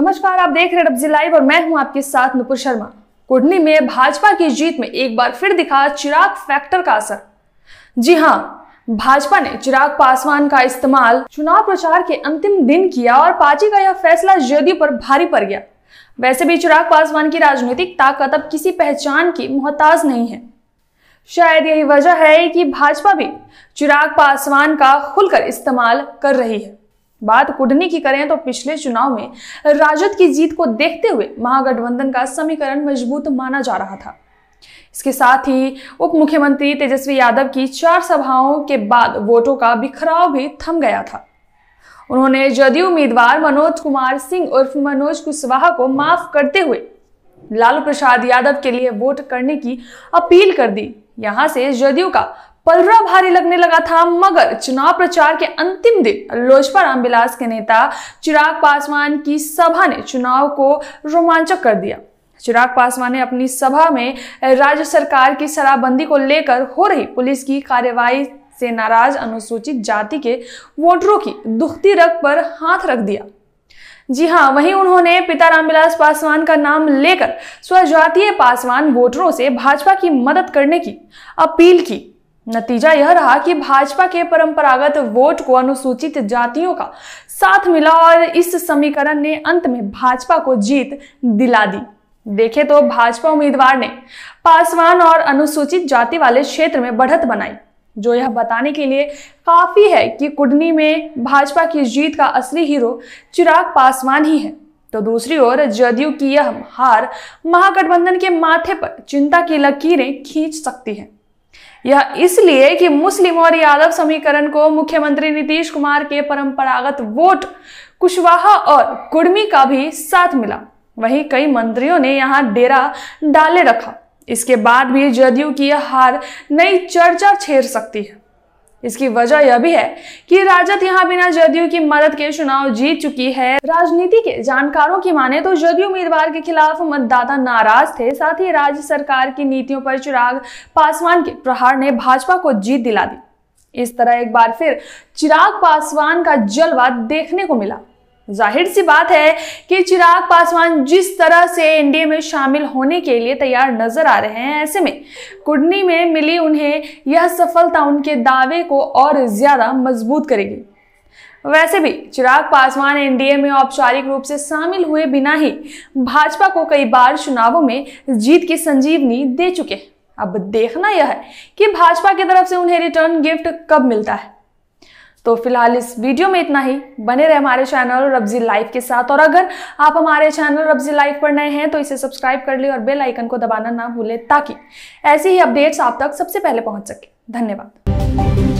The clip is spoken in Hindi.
नमस्कार आप देख रहे रबजी लाइव और मैं हूं आपके साथ नुपुर शर्मा कुडनी में भाजपा की जीत में एक बार फिर दिखा चिराग फैक्टर का असर जी हाँ भाजपा ने चिराग पासवान का इस्तेमाल चुनाव प्रचार के अंतिम दिन किया और पार्टी का यह फैसला जदयू पर भारी पड़ गया वैसे भी चिराग पासवान की राजनीतिक ताकत अब किसी पहचान की मोहताज नहीं है शायद यही वजह है कि भाजपा भी चिराग पासवान का खुलकर इस्तेमाल कर रही है बात कुढ़नी की करें तो पिछले चुनाव में राजद की जीत को देखते हुए महागठबंधन का समीकरण मजबूत माना जा रहा था इसके साथ ही उप मुख्यमंत्री तेजस्वी यादव की चार सभाओं के बाद वोटों का बिखराव भी थम गया था उन्होंने जदयू उम्मीदवार मनोज कुमार सिंह उर्फ मनोज कुशवाहा को माफ करते हुए लालू प्रसाद यादव के लिए वोट करने की अपील कर दी यहां से जदयू का पलरा भारी लगने लगा था मगर चुनाव प्रचार के अंतिम दिन लोजपा रामविलास के नेता चिराग पासवान की सभा ने चुनाव को रोमांचक कर दिया चिराग पासवान ने अपनी सभा में राज्य सरकार की शराबबंदी को लेकर हो रही पुलिस की कार्यवाही से नाराज अनुसूचित जाति के वोटरों की दुखती रख पर हाथ रख दिया जी हाँ वहीं उन्होंने पिता रामविलास पासवान का नाम लेकर स्वजातीय पासवान वोटरों से भाजपा की मदद करने की अपील की नतीजा यह रहा कि भाजपा के परंपरागत वोट को अनुसूचित जातियों का साथ मिला और इस समीकरण ने अंत में भाजपा को जीत दिला दी देखे तो भाजपा उम्मीदवार ने पासवान और अनुसूचित जाति वाले क्षेत्र में बढ़त बनाई जो यह बताने के लिए काफी है कि कुडनी में भाजपा की जीत का असली हीरो चिराग पासवान ही है तो दूसरी ओर जदयू की यह हार महागठबंधन के माथे पर चिंता की लकीरें खींच सकती है यह इसलिए कि मुस्लिम और यादव समीकरण को मुख्यमंत्री नीतीश कुमार के परंपरागत वोट कुशवाहा और कुर्मी का भी साथ मिला वहीं कई मंत्रियों ने यहां डेरा डाले रखा इसके बाद भी जदयू की यह हार नई चर्चा छेड़ सकती है इसकी वजह यह भी है कि राजद यहाँ बिना जदयू की मदद के चुनाव जीत चुकी है राजनीति के जानकारों की माने तो जदयू उम्मीदवार के खिलाफ मतदाता नाराज थे साथ ही राज्य सरकार की नीतियों पर चिराग पासवान के प्रहार ने भाजपा को जीत दिला दी इस तरह एक बार फिर चिराग पासवान का जलवा देखने को मिला जाहिर सी बात है कि चिराग पासवान जिस तरह से एनडीए में शामिल होने के लिए तैयार नजर आ रहे हैं ऐसे में कुडनी में मिली उन्हें यह सफलता उनके दावे को और ज्यादा मजबूत करेगी वैसे भी चिराग पासवान एनडीए में औपचारिक रूप से शामिल हुए बिना ही भाजपा को कई बार चुनावों में जीत की संजीवनी दे चुके हैं अब देखना यह है कि भाजपा की तरफ से उन्हें रिटर्न गिफ्ट कब मिलता है तो फिलहाल इस वीडियो में इतना ही बने रहे हमारे चैनल रब्जी लाइव के साथ और अगर आप हमारे चैनल रब्जी लाइव पर नए हैं तो इसे सब्सक्राइब कर ले और बेल आइकन को दबाना ना भूलें ताकि ऐसी ही अपडेट्स आप तक सबसे पहले पहुंच सके धन्यवाद